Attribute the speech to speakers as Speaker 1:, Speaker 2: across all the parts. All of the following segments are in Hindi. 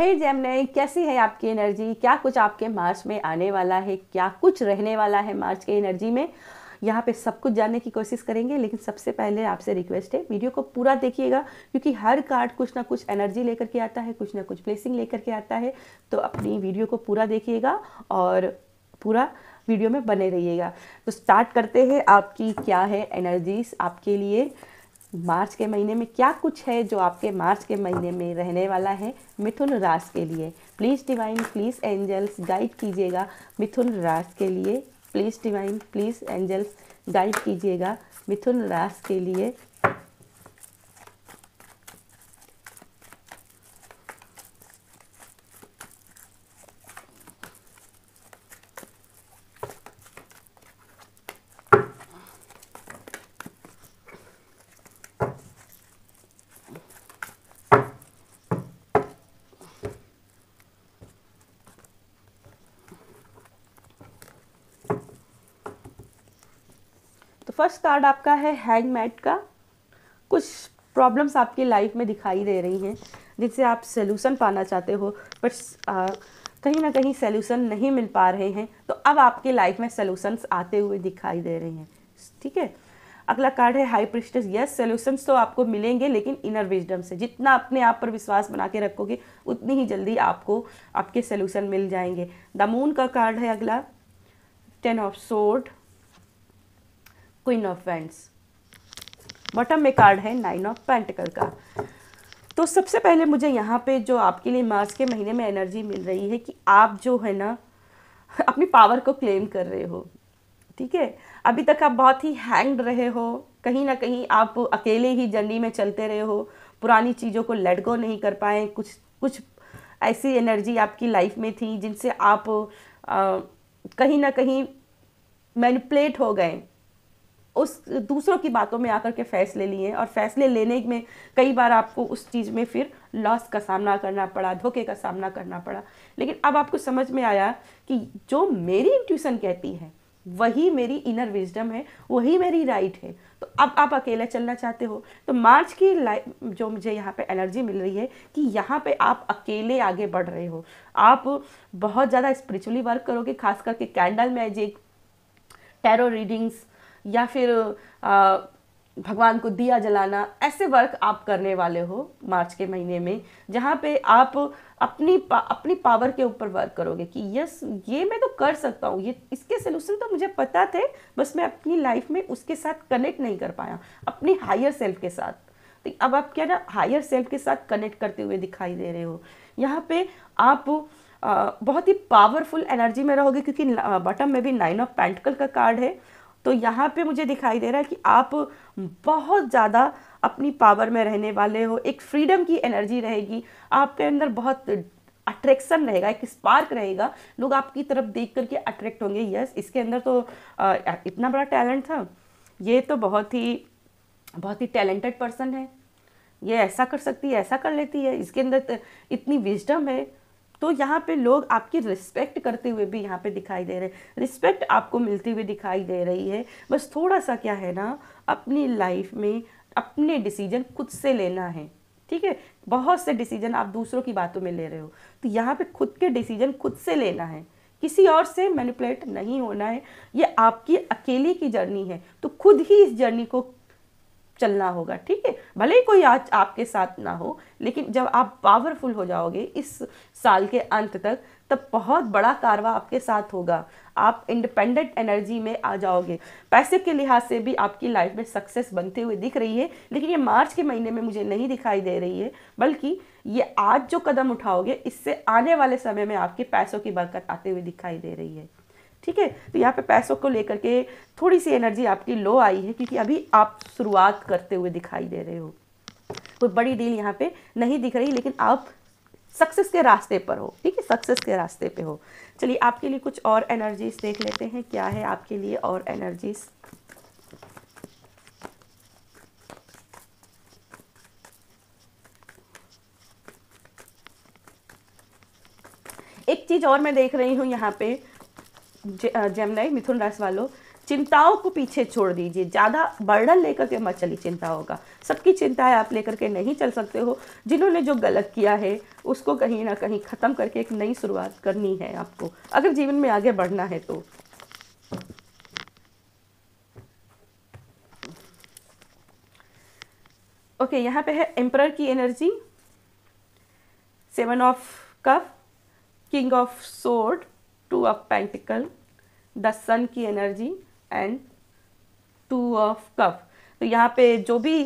Speaker 1: हे hey जेमने कैसी है आपकी एनर्जी क्या कुछ आपके मार्च में आने वाला है क्या कुछ रहने वाला है मार्च के एनर्जी में यहाँ पे सब कुछ जानने की कोशिश करेंगे लेकिन सबसे पहले आपसे रिक्वेस्ट है वीडियो को पूरा देखिएगा क्योंकि हर कार्ड कुछ ना कुछ एनर्जी लेकर के आता है कुछ ना कुछ ब्लेसिंग लेकर के आता है तो अपनी वीडियो को पूरा देखिएगा और पूरा वीडियो में बने रहिएगा तो स्टार्ट करते हैं आपकी क्या है एनर्जीज आपके लिए मार्च के महीने में क्या कुछ है जो आपके मार्च के महीने में रहने वाला है मिथुन रास के लिए please divine please angels guide कीजिएगा मिथुन रास के लिए please divine please angels guide कीजिएगा मिथुन रास के लिए फर्स्ट कार्ड आपका है हैंग मैट का कुछ प्रॉब्लम्स आपकी लाइफ में दिखाई दे रही हैं जिनसे आप सोल्यूसन पाना चाहते हो बट कहीं ना कहीं सोल्यूसन नहीं मिल पा रहे हैं तो अब आपके लाइफ में सोल्यूशंस आते हुए दिखाई दे रहे हैं ठीक है अगला कार्ड है हाई प्रिस्टस यस सोल्यूशंस तो आपको मिलेंगे लेकिन इनर विजडम से जितना अपने आप पर विश्वास बना के रखोगे उतनी ही जल्दी आपको आपके सोल्यूशन मिल जाएंगे द मून का कार्ड है अगला ten of sword queen of wands bottom में कार्ड है नाइन ऑफ पेंटिकल का तो सबसे पहले मुझे यहाँ पे जो आपके लिए मार्च के महीने में एनर्जी मिल रही है कि आप जो है ना अपनी पावर को क्लेम कर रहे हो ठीक है अभी तक आप बहुत ही हैंग्ड रहे हो कहीं ना कहीं आप अकेले ही जर्नी में चलते रहे हो पुरानी चीज़ों को लेट गो नहीं कर पाए कुछ कुछ ऐसी एनर्जी आपकी लाइफ में थी जिनसे आप आ, कहीं ना कहीं मैनिपुलेट हो गए उस दूसरों की बातों में आकर के फैसले लिए और फैसले लेने में कई बार आपको उस चीज़ में फिर लॉस का सामना करना पड़ा धोखे का सामना करना पड़ा लेकिन अब आपको समझ में आया कि जो मेरी इंट्यूशन कहती है वही मेरी इनर विजडम है वही मेरी राइट है तो अब आप अकेले चलना चाहते हो तो मार्च की लाइफ जो मुझे यहाँ पे एनर्जी मिल रही है कि यहाँ पे आप अकेले आगे बढ़ रहे हो आप बहुत ज़्यादा स्पिरिचुअली वर्क करोगे खास करके कैंडल मैजिक टैरो रीडिंग्स या फिर आ, भगवान को दिया जलाना ऐसे वर्क आप करने वाले हो मार्च के महीने में जहाँ पे आप अपनी पा, अपनी पावर के ऊपर वर्क करोगे कि यस ये मैं तो कर सकता हूँ ये इसके सोल्यूशन तो मुझे पता थे बस मैं अपनी लाइफ में उसके साथ कनेक्ट नहीं कर पाया अपनी हायर सेल्फ के साथ तो अब आप क्या ना हायर सेल्फ के साथ कनेक्ट करते हुए दिखाई दे रहे हो यहाँ पे आप आ, बहुत ही पावरफुल एनर्जी में रहोगे क्योंकि बॉटम में भी नाइन ऑफ पेंटिकल का कार्ड है तो यहाँ पे मुझे दिखाई दे रहा है कि आप बहुत ज़्यादा अपनी पावर में रहने वाले हो एक फ्रीडम की एनर्जी रहेगी आपके अंदर बहुत अट्रैक्शन रहेगा एक स्पार्क रहेगा लोग आपकी तरफ देख करके अट्रैक्ट होंगे यस इसके अंदर तो आ, इतना बड़ा टैलेंट था ये तो बहुत ही बहुत ही टैलेंटेड पर्सन है ये ऐसा कर सकती है ऐसा कर लेती है इसके अंदर इतनी विजडम है तो यहाँ पे लोग आपकी रिस्पेक्ट करते हुए भी यहाँ पे दिखाई दे रहे हैं रिस्पेक्ट आपको मिलती हुई दिखाई दे रही है बस थोड़ा सा क्या है ना अपनी लाइफ में अपने डिसीजन खुद से लेना है ठीक है बहुत से डिसीजन आप दूसरों की बातों में ले रहे हो तो यहाँ पे खुद के डिसीजन खुद से लेना है किसी और से मैनिपुलेट नहीं होना है ये आपकी अकेले की जर्नी है तो खुद ही इस जर्नी को चलना होगा ठीक है भले ही कोई आज आपके साथ ना हो लेकिन जब आप पावरफुल हो जाओगे इस साल के अंत तक तब बहुत बड़ा कारवा आपके साथ होगा आप इंडिपेंडेंट एनर्जी में आ जाओगे पैसे के लिहाज से भी आपकी लाइफ में सक्सेस बनते हुए दिख रही है लेकिन ये मार्च के महीने में मुझे नहीं दिखाई दे रही है बल्कि ये आज जो कदम उठाओगे इससे आने वाले समय में आपके पैसों की बरकत आते हुए दिखाई दे रही है ठीक है तो यहाँ पे पैसों को लेकर के थोड़ी सी एनर्जी आपकी लो आई है क्योंकि अभी आप शुरुआत करते हुए दिखाई दे रहे हो कोई बड़ी डील यहाँ पे नहीं दिख रही लेकिन आप सक्सेस के रास्ते पर हो ठीक है सक्सेस के रास्ते पे हो चलिए आपके लिए कुछ और एनर्जीज देख लेते हैं क्या है आपके लिए और एनर्जीज एक चीज़ और मैं देख रही हूं यहाँ पे जेमनाई मिथुन राशि वालों चिंताओं को पीछे छोड़ दीजिए ज़्यादा बर्डन लेकर के मत चली चिंताओं का सबकी चिंताएं आप लेकर के नहीं चल सकते हो जिन्होंने जो गलत किया है उसको कहीं ना कहीं ख़त्म करके एक नई शुरुआत करनी है आपको अगर जीवन में आगे बढ़ना है तो ओके okay, यहाँ पे है एम्पर की energy seven of cup king of sword two of pentacle the sun की energy and two of cup तो यहाँ पे जो भी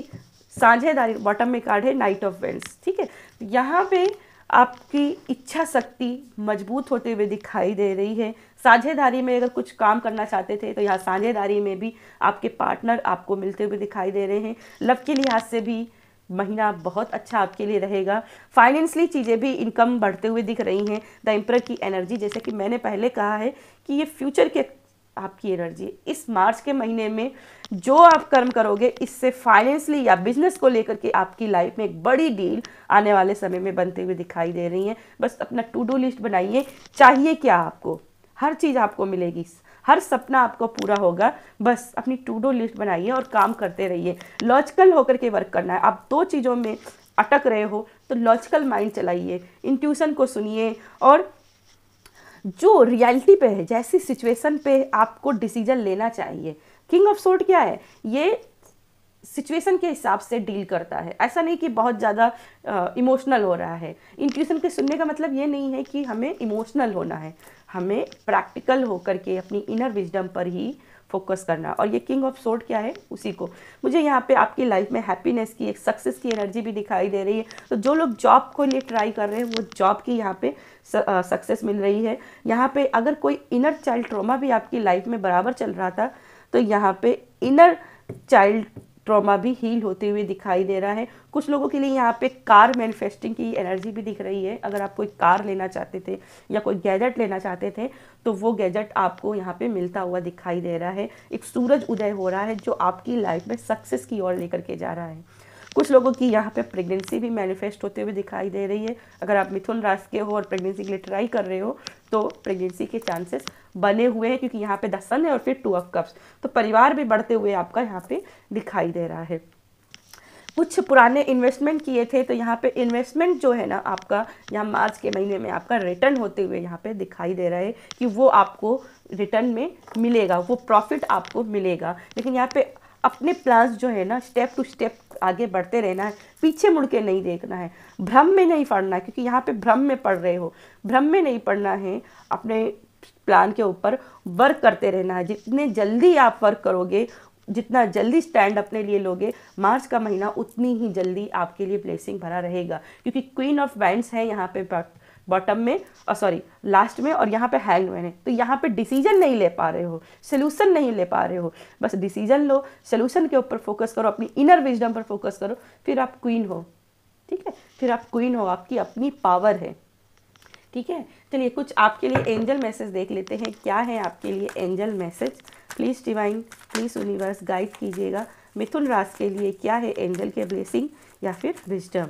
Speaker 1: साझेदारी बॉटम में कार्ड है नाइट ऑफ वेंस ठीक है यहाँ पे आपकी इच्छा शक्ति मजबूत होते हुए दिखाई दे रही है साझेदारी में अगर कुछ काम करना चाहते थे तो यहाँ साझेदारी में भी आपके पार्टनर आपको मिलते हुए दिखाई दे रहे हैं लव के लिहाज से भी महीना बहुत अच्छा आपके लिए रहेगा फाइनेंशली चीज़ें भी इनकम बढ़ते हुए दिख रही हैं द एम्पर की एनर्जी जैसे कि मैंने पहले कहा है कि ये फ्यूचर के आपकी एनर्जी इस मार्च के महीने में जो आप कर्म करोगे इससे फाइनेंशली या बिजनेस को लेकर के आपकी लाइफ में एक बड़ी डील आने वाले समय में बनते हुए दिखाई दे रही है बस अपना टू डू लिस्ट बनाइए चाहिए क्या आपको हर चीज़ आपको मिलेगी हर सपना आपको पूरा होगा बस अपनी टू डू लिस्ट बनाइए और काम करते रहिए लॉजिकल होकर के वर्क करना है आप दो चीज़ों में अटक रहे हो तो लॉजिकल माइंड चलाइए इंट्यूशन को सुनिए और जो रियलिटी पे है जैसी सिचुएशन पे आपको डिसीजन लेना चाहिए किंग ऑफ सोर्ट क्या है ये सिचुएशन के हिसाब से डील करता है ऐसा नहीं कि बहुत ज़्यादा इमोशनल हो रहा है इंट्यूशन के सुनने का मतलब ये नहीं है कि हमें इमोशनल होना है हमें प्रैक्टिकल होकर के अपनी इनर विजडम पर ही फोकस करना और ये किंग ऑफ सोर्ड क्या है उसी को मुझे यहाँ पे आपकी लाइफ में हैप्पीनेस की एक सक्सेस की एनर्जी भी दिखाई दे रही है तो जो लोग जॉब को लिए ट्राई कर रहे हैं वो जॉब की यहाँ पे सक्सेस मिल रही है यहाँ पे अगर कोई इनर चाइल्ड ट्रोमा भी आपकी लाइफ में बराबर चल रहा था तो यहाँ पे इनर चाइल्ड ट्रॉमा भी हील होते हुए दिखाई दे रहा है कुछ लोगों के लिए यहाँ पे कार मैनिफेस्टिंग की एनर्जी भी दिख रही है अगर आप कोई कार लेना चाहते थे या कोई गैजेट लेना चाहते थे तो वो गैजेट आपको यहाँ पे मिलता हुआ दिखाई दे रहा है एक सूरज उदय हो रहा है जो आपकी लाइफ में सक्सेस की ओर लेकर के जा रहा है कुछ लोगों की यहाँ पे प्रेगनेंसी भी मैनिफेस्ट होते हुए दिखाई दे रही है अगर आप मिथुन राशि के हो और प्रेगनेंसी के लिए ट्राई कर रहे हो तो प्रेगनेंसी के चांसेस बने हुए हैं क्योंकि यहाँ पे दसन है और फिर टू ऑफ कप्स तो परिवार भी बढ़ते हुए आपका यहाँ पे दिखाई दे रहा है कुछ पुराने इन्वेस्टमेंट किए थे तो यहाँ पे इन्वेस्टमेंट जो है ना आपका यहाँ मार्च के महीने में आपका रिटर्न होते हुए यहाँ पे दिखाई दे रहा है कि वो आपको रिटर्न में मिलेगा वो प्रॉफिट आपको मिलेगा लेकिन यहाँ पे अपने प्लान्स जो है ना स्टेप टू स्टेप आगे बढ़ते रहना है पीछे मुड़ के नहीं देखना है भ्रम में नहीं पड़ना है क्योंकि यहाँ पे भ्रम में पड़ रहे हो भ्रम में नहीं पड़ना है अपने प्लान के ऊपर वर्क करते रहना है जितने जल्दी आप वर्क करोगे जितना जल्दी स्टैंड अपने लिए लोगे मार्च का महीना उतनी ही जल्दी आपके लिए ब्लेसिंग भरा रहेगा क्योंकि क्वीन ऑफ बैंड्स है यहाँ पे बॉटम में और सॉरी लास्ट में और यहाँ पे हैंग मैंने तो यहाँ पे डिसीजन नहीं ले पा रहे हो सोल्यूशन नहीं ले पा रहे हो बस डिसीजन लो सोल्यूशन के ऊपर फोकस करो अपनी इनर विजडम पर फोकस करो फिर आप क्वीन हो ठीक है फिर आप क्वीन हो आपकी अपनी पावर है ठीक है चलिए कुछ आपके लिए एंजल मैसेज देख लेते हैं क्या है आपके लिए angel message please divine please universe guide कीजिएगा मिथुन राश के लिए क्या है एंजल के ब्लेसिंग या फिर विजडम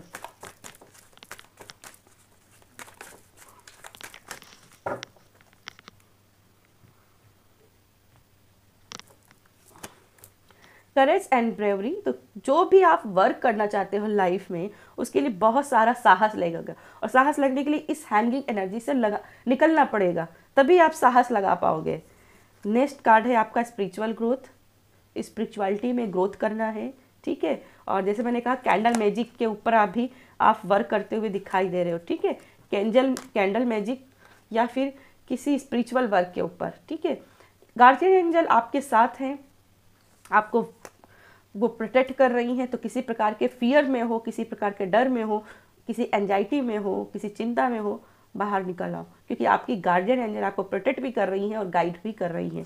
Speaker 1: करेज एंड ब्रेवरी तो जो भी आप वर्क करना चाहते हो लाइफ में उसके लिए बहुत सारा साहस लगेगा और साहस लगने के लिए इस हैंगिंग एनर्जी से लगा निकलना पड़ेगा तभी आप साहस लगा पाओगे नेक्स्ट कार्ड है आपका स्पिरिचुअल ग्रोथ स्पिरिचुअलिटी में ग्रोथ करना है ठीक है और जैसे मैंने कहा कैंडल मैजिक के ऊपर आप भी आप वर्क करते हुए दिखाई दे रहे हो ठीक है कैंडल कैंडल मैजिक या फिर किसी स्पिरिचुअल वर्क के ऊपर ठीक है गार्जियन एंजल आपके साथ हैं आपको वो प्रोटेक्ट कर रही हैं तो किसी प्रकार के फियर में हो किसी प्रकार के डर में हो किसी एंजाइटी में हो किसी चिंता में हो बाहर निकल आओ क्योंकि आपकी गार्जियन एंजल आपको प्रोटेक्ट भी कर रही हैं और गाइड भी कर रही हैं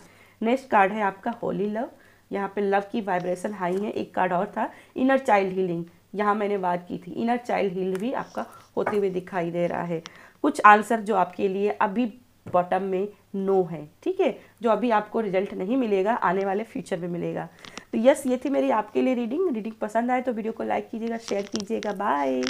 Speaker 1: नेक्स्ट कार्ड है आपका होली लव यहाँ पे लव की वाइब्रेशन हाई है एक कार्ड और था इनर चाइल्ड हीलिंग यहाँ मैंने बात की थी इनर चाइल्ड हील भी आपका होते हुए दिखाई दे रहा है कुछ आंसर जो आपके लिए अभी बॉटम में नो है ठीक है जो अभी आपको रिजल्ट नहीं मिलेगा आने वाले फ्यूचर में मिलेगा तो यस ये थी मेरी आपके लिए रीडिंग रीडिंग पसंद आए तो वीडियो को लाइक कीजिएगा शेयर कीजिएगा बाय